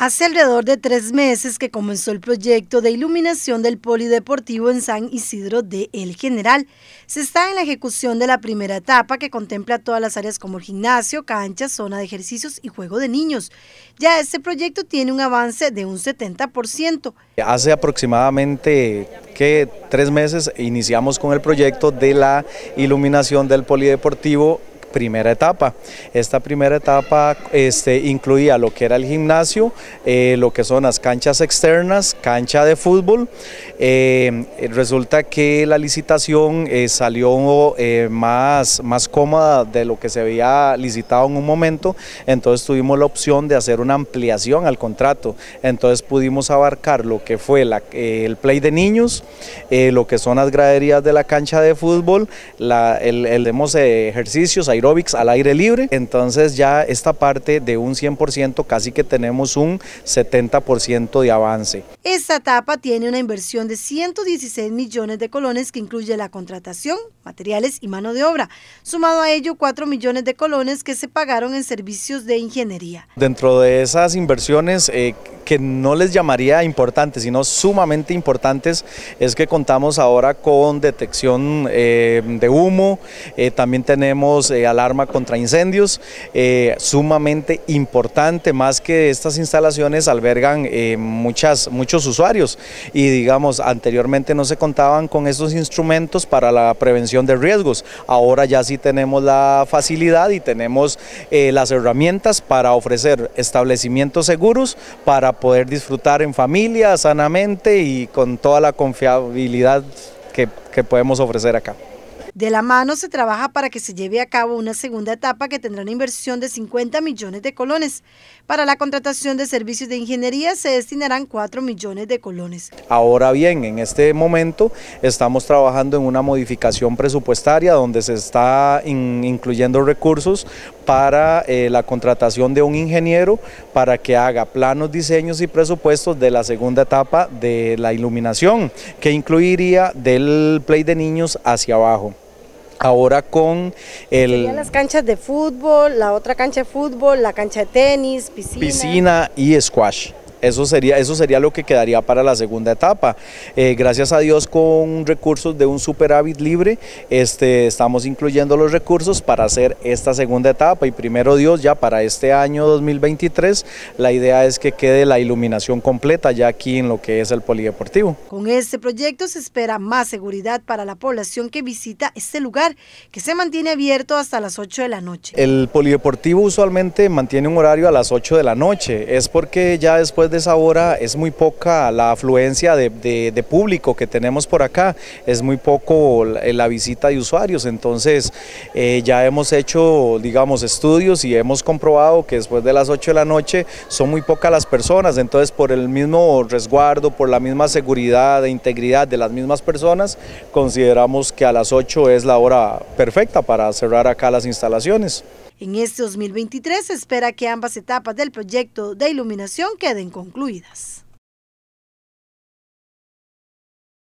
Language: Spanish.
Hace alrededor de tres meses que comenzó el proyecto de iluminación del Polideportivo en San Isidro de El General. Se está en la ejecución de la primera etapa que contempla todas las áreas como el gimnasio, cancha, zona de ejercicios y juego de niños. Ya este proyecto tiene un avance de un 70%. Hace aproximadamente tres meses iniciamos con el proyecto de la iluminación del Polideportivo primera etapa. Esta primera etapa este, incluía lo que era el gimnasio, eh, lo que son las canchas externas, cancha de fútbol. Eh, resulta que la licitación eh, salió más, más cómoda de lo que se había licitado en un momento, entonces tuvimos la opción de hacer una ampliación al contrato, entonces pudimos abarcar lo que fue el play de niños, lo que son las graderías de la cancha de fútbol, el, el, ejercicios, hay aeróbics al aire libre. Entonces ya esta parte de un 100% casi que tenemos un 70% de avance. Esta etapa tiene una inversión de 116 millones de colones que incluye la contratación, materiales y mano de obra. Sumado a ello 4 millones de colones que se pagaron en servicios de ingeniería. Dentro de esas inversiones... Eh, que no les llamaría importantes, sino sumamente importantes, es que contamos ahora con detección eh, de humo, eh, también tenemos eh, alarma contra incendios, sumamente importante, más que estas instalaciones albergan muchas, muchos usuarios y digamos, anteriormente no se contaban con estos instrumentos para la prevención de riesgos, ahora ya sí tenemos la facilidad y tenemos las herramientas para ofrecer establecimientos seguros para poder disfrutar en familia, sanamente y con toda la confiabilidad que podemos ofrecer acá. De la mano se trabaja para que se lleve a cabo una segunda etapa que tendrá una inversión de 50 millones de colones. Para la contratación de servicios de ingeniería se destinarán 4 millones de colones. Ahora bien, en este momento estamos trabajando en una modificación presupuestaria donde se está incluyendo recursos para eh, la contratación de un ingeniero para que haga planos, diseños y presupuestos de la segunda etapa de la iluminación, que incluiría del play de niños hacia abajo ahora con el... las canchas de fútbol, la otra cancha de fútbol, la cancha de tenis, Piscina y squash. Eso sería, eso sería lo que quedaría para la segunda etapa. Eh, gracias a Dios con recursos de un superávit libre, este, estamos incluyendo los recursos para hacer esta segunda etapa y primero Dios ya para este año 2023 la idea es que quede la iluminación completa ya aquí en lo que es el polideportivo. Con este proyecto se espera más seguridad para la población que visita este lugar que se mantiene abierto hasta las 8 de la noche. El polideportivo usualmente mantiene un horario a las 8 de la noche, es porque ya después de esa hora es muy poca la afluencia de, público que tenemos por acá, es muy poco la, eh, visita de usuarios, entonces eh, ya hemos hecho, digamos, estudios y hemos comprobado que después de las 8 de la noche son muy pocas las personas, entonces por el mismo resguardo, por la misma seguridad e integridad de las mismas personas, consideramos que a las 8 es la hora perfecta para cerrar acá las instalaciones. En este 2023 se espera que ambas etapas del proyecto de iluminación queden concluidas.